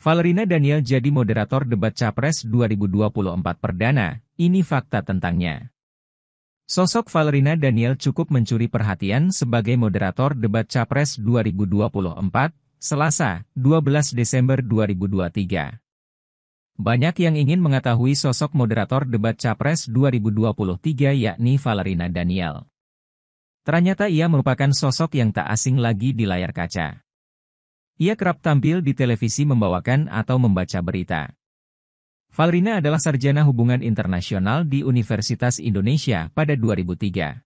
Valerina Daniel jadi moderator debat Capres 2024 perdana, ini fakta tentangnya. Sosok Valerina Daniel cukup mencuri perhatian sebagai moderator debat Capres 2024, Selasa, 12 Desember 2023. Banyak yang ingin mengetahui sosok moderator debat Capres 2023 yakni Valerina Daniel. Ternyata ia merupakan sosok yang tak asing lagi di layar kaca. Ia kerap tampil di televisi membawakan atau membaca berita. Valrina adalah sarjana hubungan internasional di Universitas Indonesia pada 2003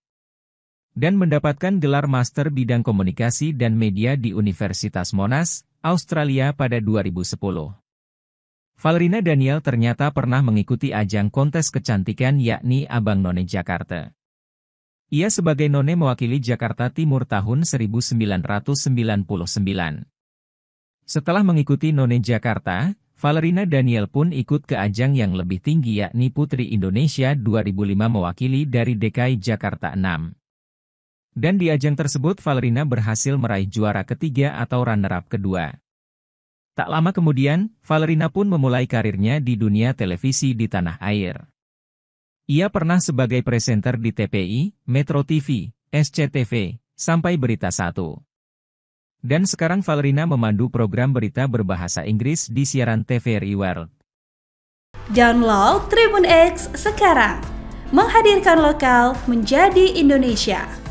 dan mendapatkan gelar master bidang komunikasi dan media di Universitas Monas, Australia pada 2010. Valrina Daniel ternyata pernah mengikuti ajang kontes kecantikan yakni Abang None Jakarta. Ia sebagai None mewakili Jakarta Timur tahun 1999. Setelah mengikuti None Jakarta, Valerina Daniel pun ikut ke ajang yang lebih tinggi yakni Putri Indonesia 2005 mewakili dari DKI Jakarta 6. Dan di ajang tersebut Valerina berhasil meraih juara ketiga atau runner-up kedua. Tak lama kemudian, Valerina pun memulai karirnya di dunia televisi di tanah air. Ia pernah sebagai presenter di TPI, Metro TV, SCTV, sampai Berita 1. Dan sekarang Valerina memandu program berita berbahasa Inggris di siaran TVRI World. Download Tribun X sekarang. Menghadirkan lokal menjadi Indonesia.